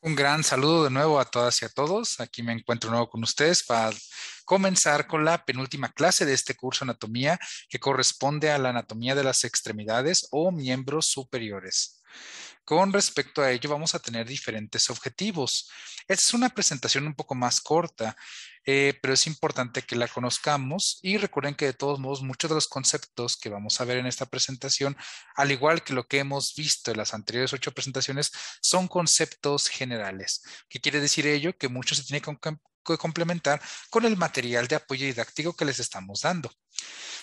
Un gran saludo de nuevo a todas y a todos. Aquí me encuentro nuevo con ustedes para comenzar con la penúltima clase de este curso anatomía que corresponde a la anatomía de las extremidades o miembros superiores. Con respecto a ello, vamos a tener diferentes objetivos. Esta es una presentación un poco más corta, eh, pero es importante que la conozcamos y recuerden que de todos modos muchos de los conceptos que vamos a ver en esta presentación, al igual que lo que hemos visto en las anteriores ocho presentaciones, son conceptos generales. ¿Qué quiere decir ello? Que muchos se tiene que complementar con el material de apoyo didáctico que les estamos dando.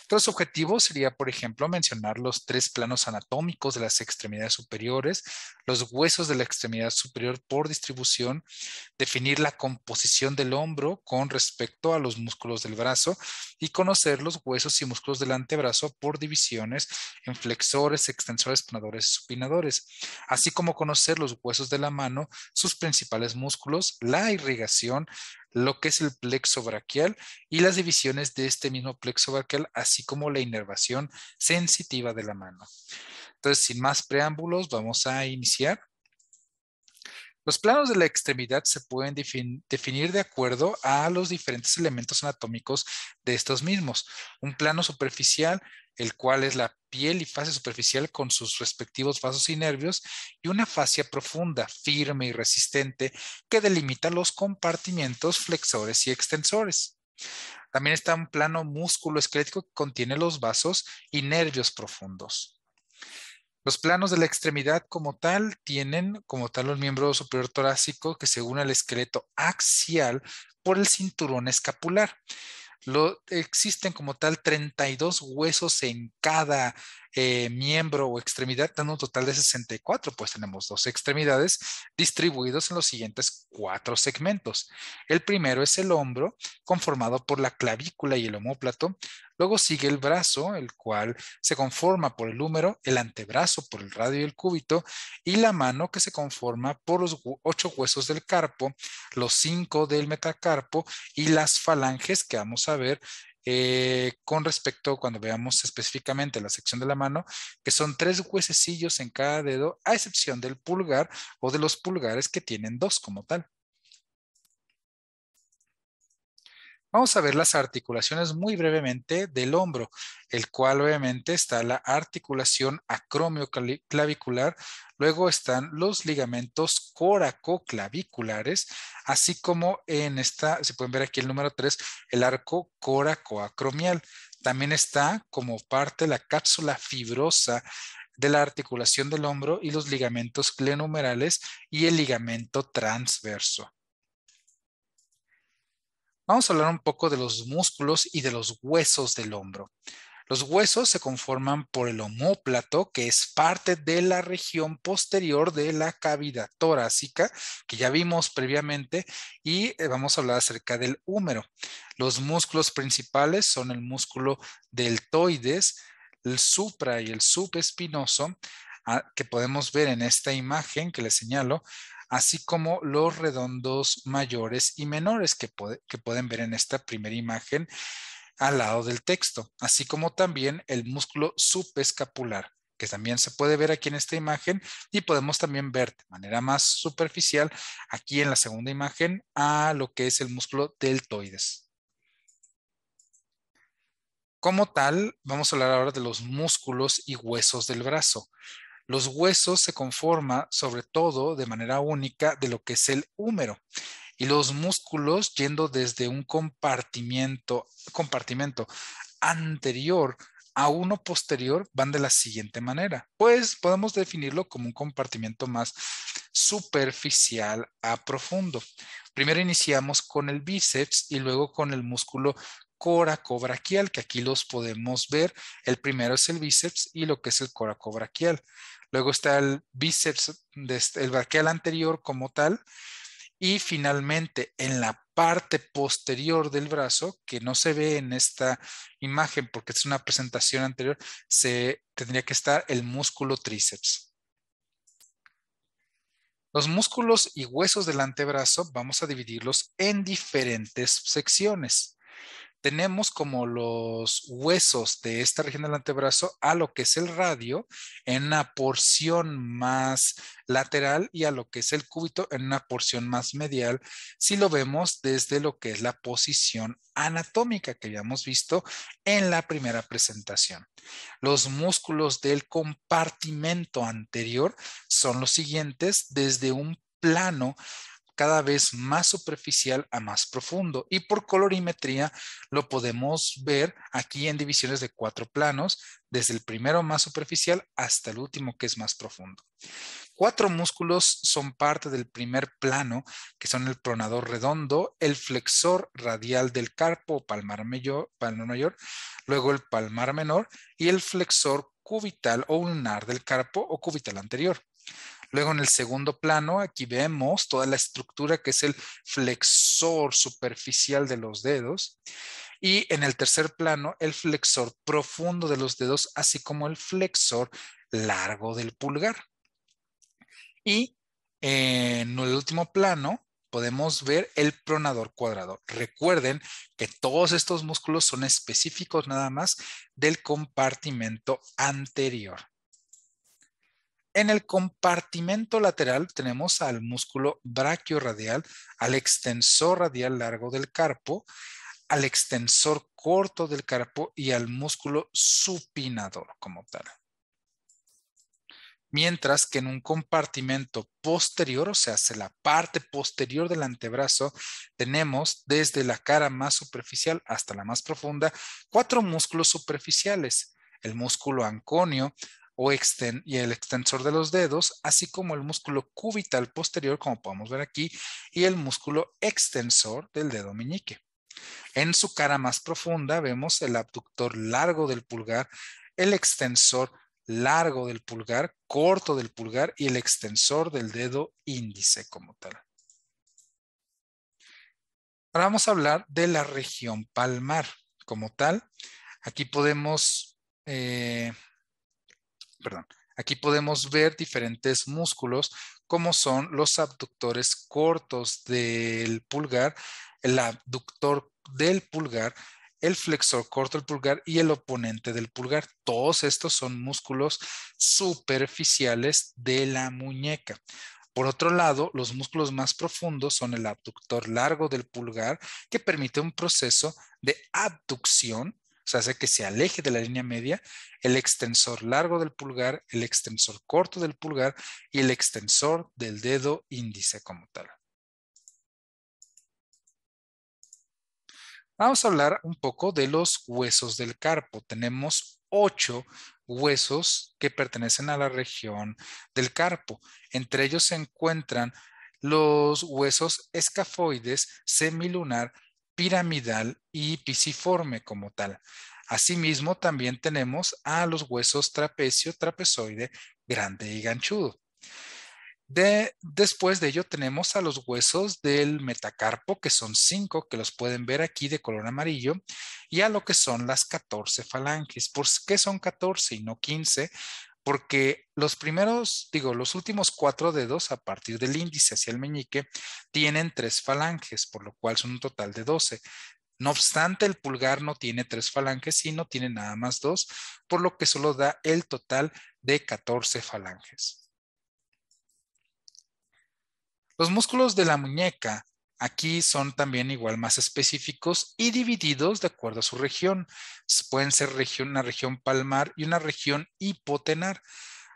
Otros objetivos sería, por ejemplo, mencionar los tres planos anatómicos de las extremidades superiores, los huesos de la extremidad superior por distribución, definir la composición del hombro con respecto a los músculos del brazo y conocer los huesos y músculos del antebrazo por divisiones en flexores, extensores, pronadores y supinadores, así como conocer los huesos de la mano, sus principales músculos, la irrigación, lo que es el plexo braquial y las divisiones de este mismo plexo braquial, así como la inervación sensitiva de la mano. Entonces, sin más preámbulos, vamos a iniciar. Los planos de la extremidad se pueden definir de acuerdo a los diferentes elementos anatómicos de estos mismos. Un plano superficial el cual es la piel y fase superficial con sus respectivos vasos y nervios, y una fascia profunda, firme y resistente, que delimita los compartimientos flexores y extensores. También está un plano músculo esquelético que contiene los vasos y nervios profundos. Los planos de la extremidad como tal tienen como tal un miembro superior torácico que se une al esqueleto axial por el cinturón escapular. Lo, existen como tal 32 huesos en cada eh, miembro o extremidad, dando un total de 64, pues tenemos dos extremidades distribuidos en los siguientes cuatro segmentos. El primero es el hombro, conformado por la clavícula y el homóplato. Luego sigue el brazo, el cual se conforma por el húmero, el antebrazo por el radio y el cúbito, y la mano que se conforma por los ocho huesos del carpo, los cinco del metacarpo y las falanges que vamos a ver eh, con respecto cuando veamos específicamente la sección de la mano, que son tres huesecillos en cada dedo, a excepción del pulgar o de los pulgares que tienen dos como tal. Vamos a ver las articulaciones muy brevemente del hombro, el cual obviamente está la articulación acromioclavicular, luego están los ligamentos coracoclaviculares, así como en esta, se pueden ver aquí el número 3, el arco coracoacromial. También está como parte la cápsula fibrosa de la articulación del hombro y los ligamentos clenumerales y el ligamento transverso. Vamos a hablar un poco de los músculos y de los huesos del hombro. Los huesos se conforman por el homóplato, que es parte de la región posterior de la cavidad torácica, que ya vimos previamente, y eh, vamos a hablar acerca del húmero. Los músculos principales son el músculo deltoides, el supra y el subespinoso, ah, que podemos ver en esta imagen que les señalo, así como los redondos mayores y menores que, pueden ver en esta primera imagen al lado del texto, así como también el músculo subescapular, que también se puede ver aquí en esta imagen y podemos también ver de manera más superficial aquí en la segunda imagen a lo que es el músculo deltoides. Como tal, vamos a hablar ahora de los músculos y huesos del brazo. Los huesos se conforman sobre todo de manera única de lo que es el húmero y los músculos yendo desde un compartimiento, compartimento anterior a uno posterior van de la siguiente manera. Pues podemos definirlo como un compartimiento más superficial a profundo. Primero iniciamos con el bíceps y luego con el músculo coracobraquial, que aquí los podemos ver. El primero es el bíceps y lo que es el coracobraquial. Luego está el bíceps, este, el braquial anterior como tal. Y finalmente, en la parte posterior del brazo, que no se ve en esta imagen porque es una presentación anterior, se tendría que estar el músculo tríceps. Los músculos y huesos del antebrazo vamos a dividirlos en diferentes secciones tenemos como los huesos de esta región del antebrazo a lo que es el radio en una porción más lateral y a lo que es el cúbito en una porción más medial, si lo vemos desde lo que es la posición anatómica que habíamos visto en la primera presentación. Los músculos del compartimento anterior son los siguientes desde un plano cada vez más superficial a más profundo. Y por colorimetría lo podemos ver aquí en divisiones de cuatro planos, desde el primero más superficial hasta el último que es más profundo. Cuatro músculos son parte del primer plano, que son el pronador redondo, el flexor radial del carpo o palmar mayor, palmar mayor, luego el palmar menor y el flexor cubital o ulnar del carpo o cubital anterior. Luego en el segundo plano, aquí vemos toda la estructura que es el flexor superficial de los dedos. Y en el tercer plano, el flexor profundo de los dedos, así como el flexor largo del pulgar. Y eh, en el último plano, podemos ver el pronador cuadrado. Recuerden que todos estos músculos son específicos nada más del compartimento anterior. En el compartimento lateral tenemos al músculo brachioradial, al extensor radial largo del carpo, al extensor corto del carpo y al músculo supinador como tal. Mientras que en un compartimento posterior, o sea, hacia la parte posterior del antebrazo, tenemos desde la cara más superficial hasta la más profunda cuatro músculos superficiales. El músculo anconio, o y el extensor de los dedos, así como el músculo cubital posterior, como podemos ver aquí, y el músculo extensor del dedo meñique. En su cara más profunda vemos el abductor largo del pulgar, el extensor largo del pulgar, corto del pulgar y el extensor del dedo índice como tal. Ahora vamos a hablar de la región palmar como tal. Aquí podemos eh, aquí podemos ver diferentes músculos como son los abductores cortos del pulgar, el abductor del pulgar, el flexor corto del pulgar y el oponente del pulgar. Todos estos son músculos superficiales de la muñeca. Por otro lado, los músculos más profundos son el abductor largo del pulgar, que permite un proceso de abducción sea, pues, hace que se aleje de la línea media, el extensor largo del pulgar, el extensor corto del pulgar y el extensor del dedo índice como tal. Vamos a hablar un poco de los huesos del carpo. Tenemos ocho huesos que pertenecen a la región del carpo. Entre ellos se encuentran los huesos escafoides, semilunar piramidal y pisiforme como tal. Asimismo, también tenemos a los huesos trapecio, trapezoide, grande y ganchudo. De, después de ello tenemos a los huesos del metacarpo, que son cinco, que los pueden ver aquí de color amarillo, y a lo que son las 14 falanges. ¿Por qué son 14 y no 15? porque los primeros, digo, los últimos cuatro dedos a partir del índice hacia el meñique tienen tres falanges, por lo cual son un total de 12. No obstante, el pulgar no tiene tres falanges, sino tiene nada más dos, por lo que solo da el total de 14 falanges. Los músculos de la muñeca Aquí son también igual más específicos y divididos de acuerdo a su región. Pueden ser una región palmar y una región hipotenar.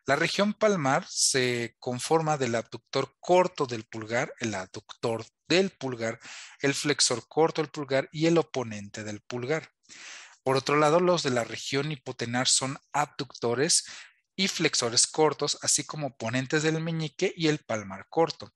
La región palmar se conforma del abductor corto del pulgar, el aductor del pulgar, el flexor corto del pulgar y el oponente del pulgar. Por otro lado, los de la región hipotenar son abductores y flexores cortos, así como ponentes del meñique y el palmar corto.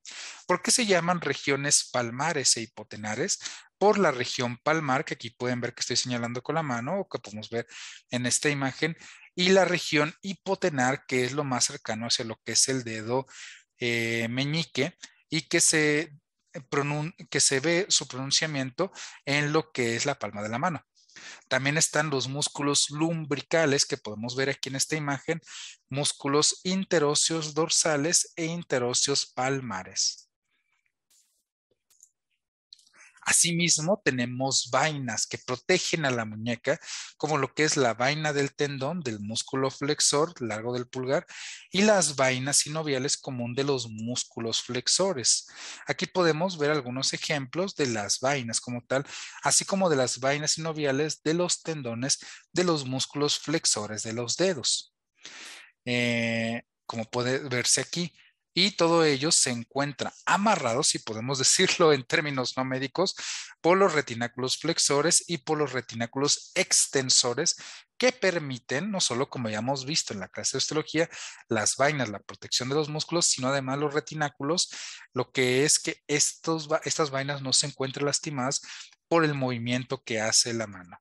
¿Por qué se llaman regiones palmares e hipotenares? Por la región palmar, que aquí pueden ver que estoy señalando con la mano o que podemos ver en esta imagen, y la región hipotenar, que es lo más cercano hacia lo que es el dedo eh, meñique y que se, eh, que se ve su pronunciamiento en lo que es la palma de la mano. También están los músculos lumbricales que podemos ver aquí en esta imagen, músculos interóseos dorsales e interóseos palmares. Asimismo, tenemos vainas que protegen a la muñeca, como lo que es la vaina del tendón, del músculo flexor largo del pulgar, y las vainas sinoviales común de los músculos flexores. Aquí podemos ver algunos ejemplos de las vainas como tal, así como de las vainas sinoviales de los tendones de los músculos flexores de los dedos. Eh, como puede verse aquí, y todo ello se encuentra amarrado, si podemos decirlo en términos no médicos, por los retináculos flexores y por los retináculos extensores que permiten, no solo como ya hemos visto en la clase de osteología, las vainas, la protección de los músculos, sino además los retináculos, lo que es que estos, estas vainas no se encuentren lastimadas por el movimiento que hace la mano.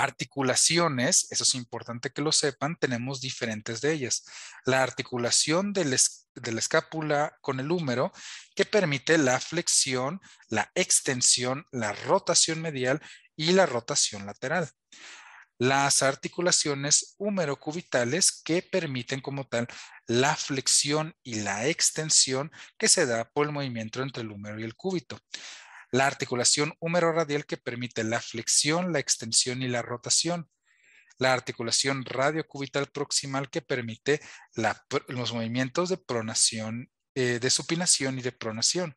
Articulaciones, eso es importante que lo sepan, tenemos diferentes de ellas. La articulación de la escápula con el húmero que permite la flexión, la extensión, la rotación medial y la rotación lateral. Las articulaciones húmero-cubitales que permiten como tal la flexión y la extensión que se da por el movimiento entre el húmero y el cúbito la articulación húmero-radial que permite la flexión, la extensión y la rotación, la articulación radiocubital proximal que permite los movimientos de pronación, eh, de supinación y de pronación.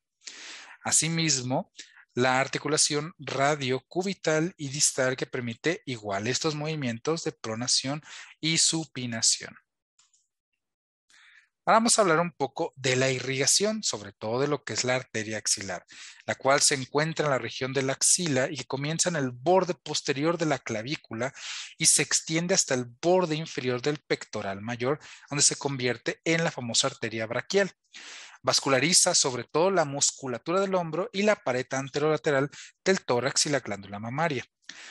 Asimismo, la articulación radiocubital y distal que permite igual estos movimientos de pronación y supinación. Ahora vamos a hablar un poco de la irrigación, sobre todo de lo que es la arteria axilar, la cual se encuentra en la región de la axila y comienza en el borde posterior de la clavícula y se extiende hasta el borde inferior del pectoral mayor, donde se convierte en la famosa arteria braquial. Vasculariza sobre todo la musculatura del hombro y la pared anterolateral del tórax y la glándula mamaria.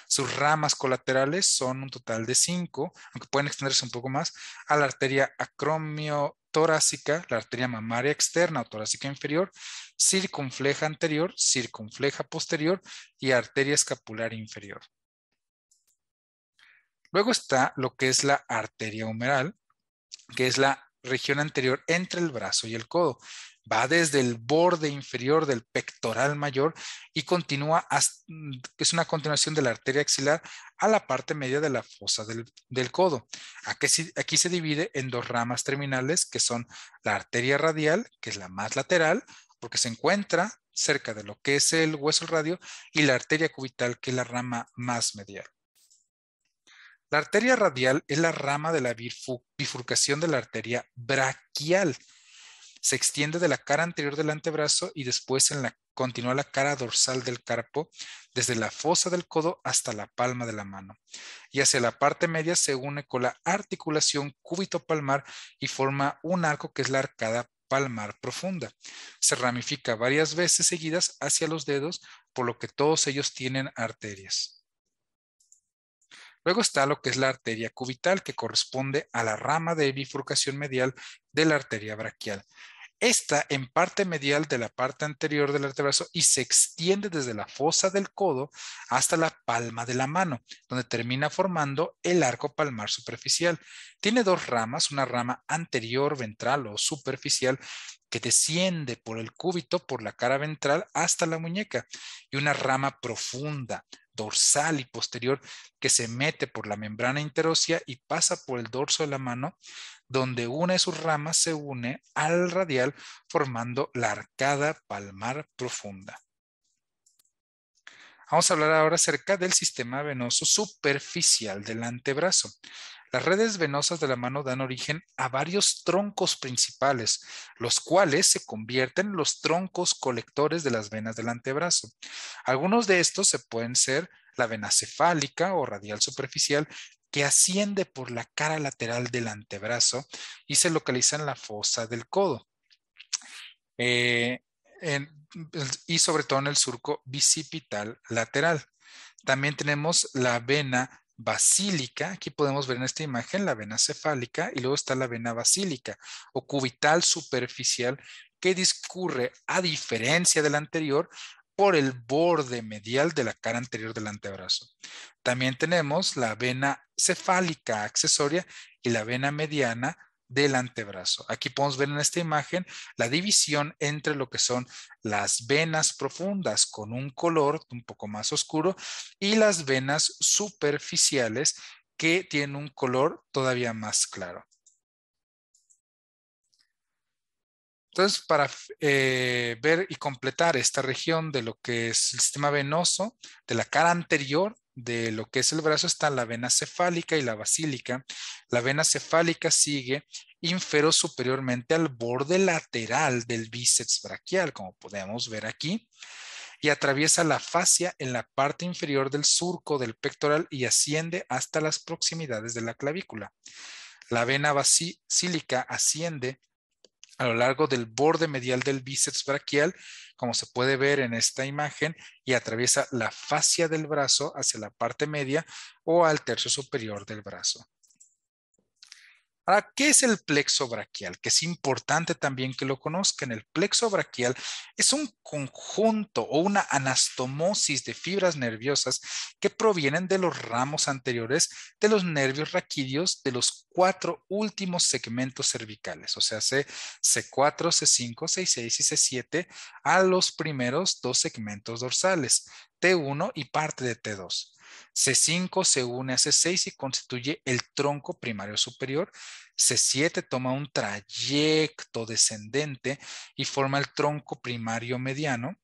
Sus ramas colaterales son un total de cinco, aunque pueden extenderse un poco más, a la arteria acromio torácica, la arteria mamaria externa o torácica inferior, circunfleja anterior, circunfleja posterior y arteria escapular inferior. Luego está lo que es la arteria humeral, que es la región anterior entre el brazo y el codo va desde el borde inferior del pectoral mayor y continúa, mm, es una continuación de la arteria axilar a la parte media de la fosa del, codo. Aquí, aquí, se divide en dos ramas terminales que son la arteria radial, que es la más lateral, porque se encuentra cerca de lo que es el hueso radio, y la arteria cubital, que es la rama más medial. La arteria radial es la rama de la bifurcación de la arteria braquial, se extiende de la cara anterior del antebrazo y después en la, continúa la cara dorsal del carpo desde la fosa del codo hasta la palma de la mano y hacia la parte media se une con la articulación cúbito palmar y forma un arco que es la arcada palmar profunda. Se ramifica varias veces seguidas hacia los dedos, por lo que todos ellos tienen arterias. Luego está lo que es la arteria cubital, que corresponde a la rama de bifurcación medial de la arteria braquial. Esta en parte medial de la parte anterior del antebrazo y se extiende desde la fosa del codo hasta la palma de la mano, donde termina formando el arco palmar superficial. Tiene dos ramas, una rama anterior ventral o superficial que desciende por el cúbito por la cara ventral hasta la muñeca y una rama profunda dorsal y posterior que se mete por la membrana interósea y pasa por el dorso de la mano, donde una de sus ramas se une al radial formando la arcada palmar profunda. Vamos a hablar ahora acerca del sistema venoso superficial del antebrazo. Las redes venosas de la mano dan origen a varios troncos principales, los cuales se convierten en los troncos colectores de las venas del antebrazo. Algunos de estos se pueden ser la vena cefálica o radial superficial, que asciende por la cara lateral del antebrazo y se localiza en la fosa del codo. Eh, y sobre todo en el surco bicipital lateral. También tenemos la vena basílica, aquí podemos ver en esta imagen la vena cefálica y luego está la vena basílica o cubital superficial que discurre, a diferencia de la anterior, por el borde medial de la cara anterior del antebrazo. También tenemos la vena cefálica accesoria y la vena mediana del antebrazo. Aquí podemos ver en esta imagen la división entre lo que son las venas profundas con un color un poco más oscuro y las venas superficiales que tienen un color todavía más claro. Entonces, para eh, ver y completar esta región de lo que es el sistema venoso de la cara anterior, de lo que es el brazo está la vena cefálica y la basílica. La vena cefálica sigue infero superiormente al borde lateral del bíceps braquial, como podemos ver aquí, y atraviesa la fascia en la parte inferior del surco del pectoral y asciende hasta las proximidades de la clavícula. La vena basílica asciende a lo largo del borde medial del bíceps braquial, como se puede ver en esta imagen, y atraviesa la fascia del brazo hacia la parte media o al tercio superior del brazo. Ahora, ¿qué es el plexo braquial? Que es importante también que lo conozcan. El plexo braquial es un conjunto o una anastomosis de fibras nerviosas que provienen de los ramos anteriores de los nervios raquídeos de los cuatro últimos segmentos cervicales, o sea, C4, C5, C6 y C7 a los primeros dos segmentos dorsales, T1 y parte de T2. C5 se une a C6 y constituye el tronco primario superior. C7 toma un trayecto descendente y forma el tronco primario mediano.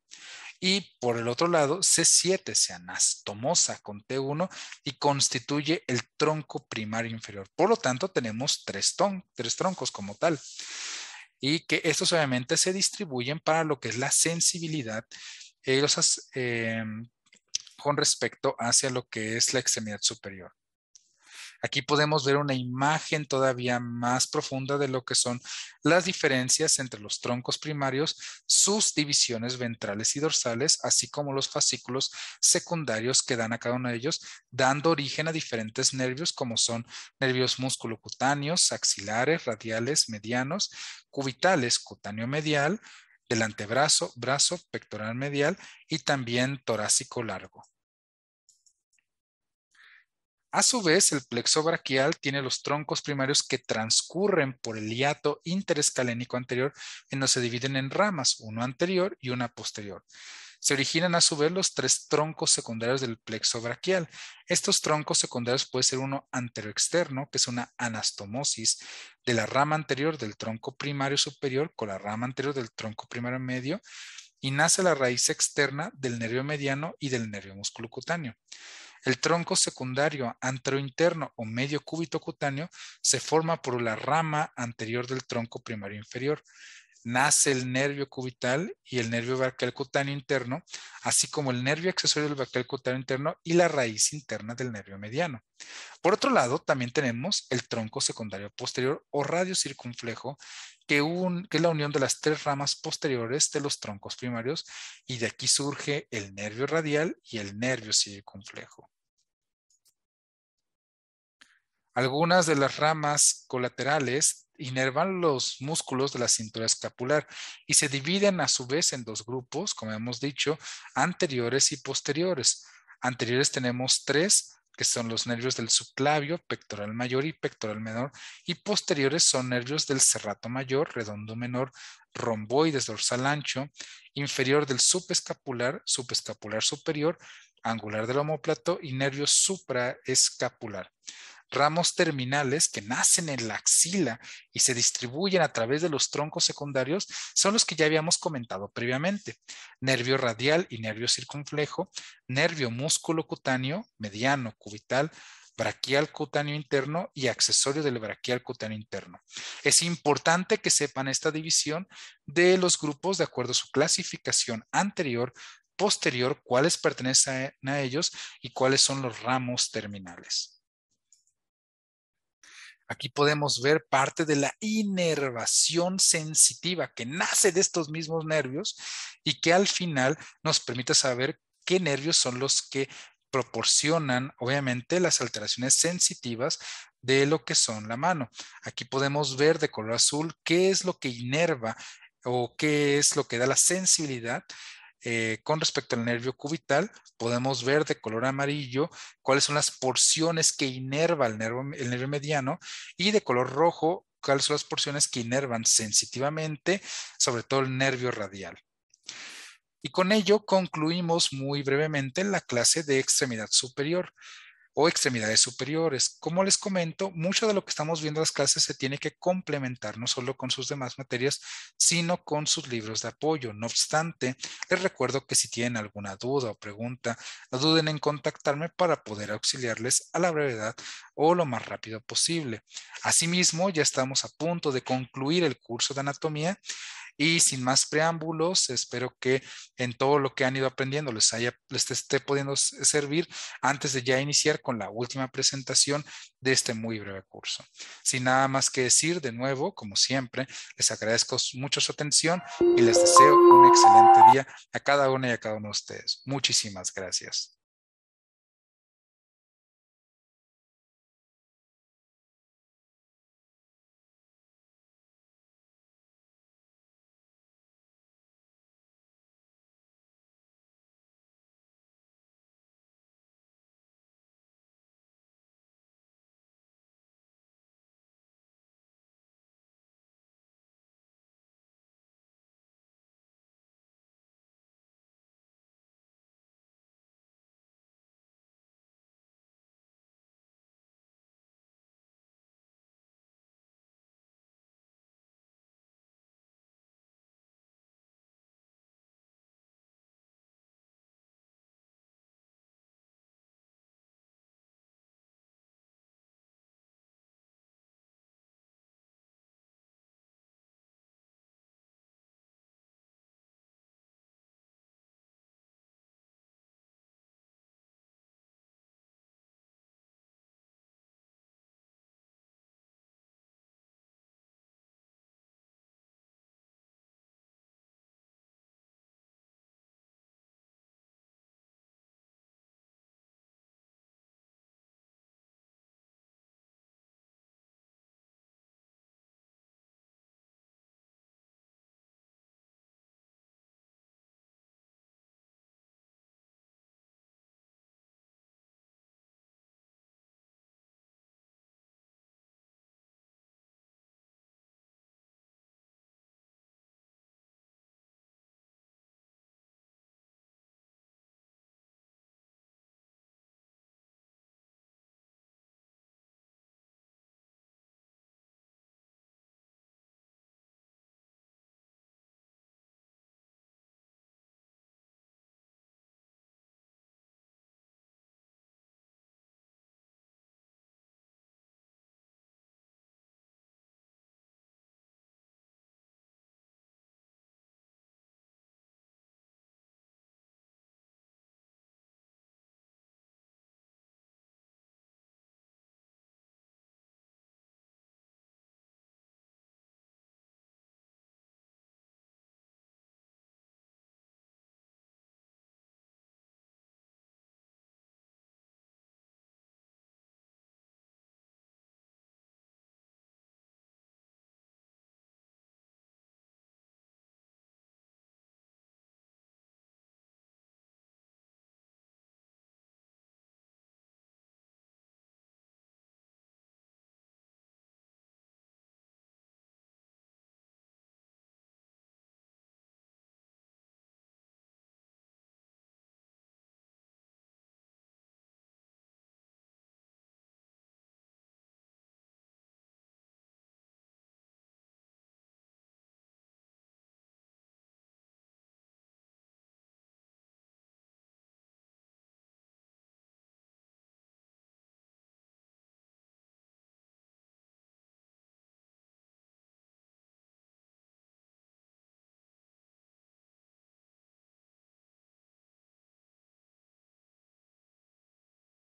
Y por el otro lado, C7 se anastomosa con T1 y constituye el tronco primario inferior. Por lo tanto, tenemos tres, troncos como tal. Y que estos obviamente se distribuyen para lo que es la sensibilidad eh, eh, con respecto hacia lo que es la extremidad superior. Aquí podemos ver una imagen todavía más profunda de lo que son las diferencias entre los troncos primarios, sus divisiones ventrales y dorsales, así como los fascículos secundarios que dan a cada uno de ellos, dando origen a diferentes nervios como son nervios musculocutáneos, axilares, radiales, medianos, cubitales, cutáneo medial, del antebrazo, brazo, pectoral medial y también torácico largo. A su vez, el plexo braquial tiene los troncos primarios que transcurren por el hiato interescalénico anterior en donde se dividen en ramas, uno anterior y una posterior. Se originan a su vez los tres troncos secundarios del plexo braquial. Estos troncos secundarios puede ser uno externo, que es una anastomosis de la rama anterior del tronco primario superior con la rama anterior del tronco primario medio y nace la raíz externa del nervio mediano y del nervio musculocutáneo. cutáneo. El tronco secundario anterointerno o medio cúbito cutáneo se forma por la rama anterior del tronco primario inferior nace el nervio cubital y el nervio brachial cutáneo interno, así como el nervio accesorio del brachial cutáneo interno y la raíz interna del nervio mediano. Por otro lado, también tenemos el tronco secundario posterior o radio circunflejo, que, que es la unión de las tres ramas posteriores de los troncos primarios, y de aquí surge el nervio radial y el nervio circunflejo. Algunas de las ramas colaterales inervan los músculos de la cintura escapular y se dividen a su vez en dos grupos, como hemos dicho, anteriores y posteriores. Anteriores tenemos tres, que son los nervios del subclavio, pectoral mayor y pectoral menor, y posteriores son nervios del serrato mayor, redondo menor, romboides dorsal ancho, inferior del subescapular, subescapular superior, angular del homóplato y nervios supraescapular ramos terminales que nacen en la axila y se distribuyen a través de los troncos secundarios son los que ya habíamos comentado previamente. Nervio radial y nervio circunflejo, nervio músculo cutáneo, mediano, cubital, braquial cutáneo interno y accesorio del braquial cutáneo interno. Es importante que sepan esta división de los grupos de acuerdo a su clasificación anterior, posterior, cuáles pertenecen a ellos y cuáles son los ramos terminales. Aquí podemos ver parte de la inervación sensitiva que nace de estos mismos nervios y que al final nos permite saber qué nervios son los que proporcionan, obviamente, las alteraciones sensitivas de lo que son la mano. Aquí podemos ver de color azul qué es lo que inerva o qué es lo que da la sensibilidad eh, con respecto al nervio cubital, podemos ver de color amarillo cuáles son las porciones que inerva el nervio, el nervio mediano y de color rojo cuáles son las porciones que inervan sensitivamente, sobre todo el nervio radial. Y con ello concluimos muy brevemente la clase de extremidad superior o extremidades superiores. Como les comento, mucho de lo que estamos viendo en las clases se tiene que complementar no solo con sus demás materias, sino con sus libros de apoyo. No obstante, les recuerdo que si tienen alguna duda o pregunta, no duden en contactarme para poder auxiliarles a la brevedad o lo más rápido posible. Asimismo, ya estamos a punto de concluir el curso de anatomía y sin más preámbulos, espero que en todo lo que han ido aprendiendo les, haya, les esté pudiendo servir antes de ya iniciar con la última presentación de este muy breve curso. Sin nada más que decir, de nuevo, como siempre, les agradezco mucho su atención y les deseo un excelente día a cada una y a cada uno de ustedes. Muchísimas gracias.